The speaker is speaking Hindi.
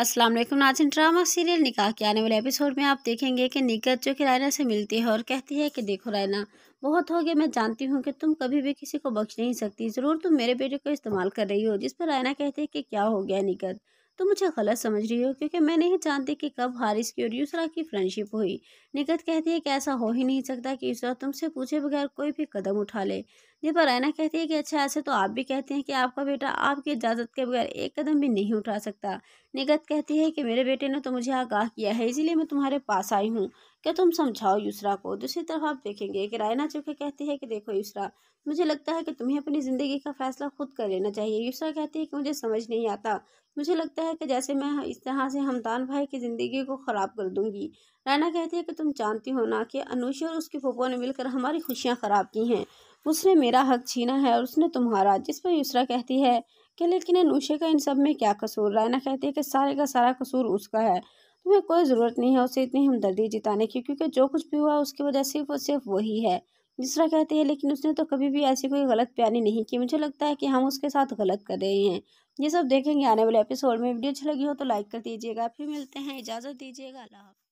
अस्सलाम वालेकुम नाजिन ड्रामा सीरियल निकाह के आने वाले एपिसोड में आप देखेंगे कि निकत जो कि रायना से मिलती है और कहती है कि देखो रायना बहुत हो गया मैं जानती हूँ कि तुम कभी भी किसी को बख्श नहीं सकती ज़रूर तुम मेरे बेटे को इस्तेमाल कर रही हो जिस पर रायना कहती है कि क्या हो गया निकत तो मुझे गलत समझ रही हो क्योंकि मैं नहीं जानती कि कब हारिस की और यूसरा की फ्रेंडशिप हुई निगत कहती है कि ऐसा हो ही नहीं सकता कि यूसरा तुमसे पूछे बगैर कोई भी कदम उठा ले जी पर रैना कहती है कि अच्छा ऐसे तो आप भी कहते हैं कि आपका बेटा आपकी इजाज़त के बगैर एक कदम भी नहीं उठा सकता निगत कहती है कि मेरे बेटे ने तो मुझे आगाह किया है इसीलिए मैं तुम्हारे पास आई हूँ क्या तुम समझाओ यूसरा को दूसरी तरफ आप देखेंगे कि रायना चौके कहती है कि देखो यूसरा मुझे लगता है कि तुम्हें अपनी ज़िंदगी का फैसला खुद कर लेना चाहिए यूसरा कहती है कि मुझे समझ नहीं आता मुझे लगता है कि जैसे मैं इस तरह से हमदान भाई की ज़िंदगी को ख़राब कर दूंगी रायना कहती है कि तुम जानती हो ना कि अनुषी और उसकी फुपो ने मिलकर हमारी खुशियाँ ख़राब की हैं उसने मेरा हक छीना है और उसने तुम्हारा जिस पर यूसरा कहती है कि लेकिन अनुषे का इन सब में क्या कसूर रायना कहती है कि सारे का सारा कसूर उसका है हमें कोई ज़रूरत नहीं है उसे इतनी हमदर्दी जिताने की क्योंकि जो कुछ भी हुआ उसकी वजह सिर्फ और सिर्फ वही है दूसरा कहते हैं लेकिन उसने तो कभी भी ऐसी कोई गलत प्यारी नहीं की मुझे लगता है कि हम उसके साथ गलत कर रहे हैं ये सब देखेंगे आने वाले एपिसोड में वीडियो अच्छी लगी हो तो लाइक कर दीजिएगा फिर मिलते हैं इजाज़त दीजिएगा अल्लाह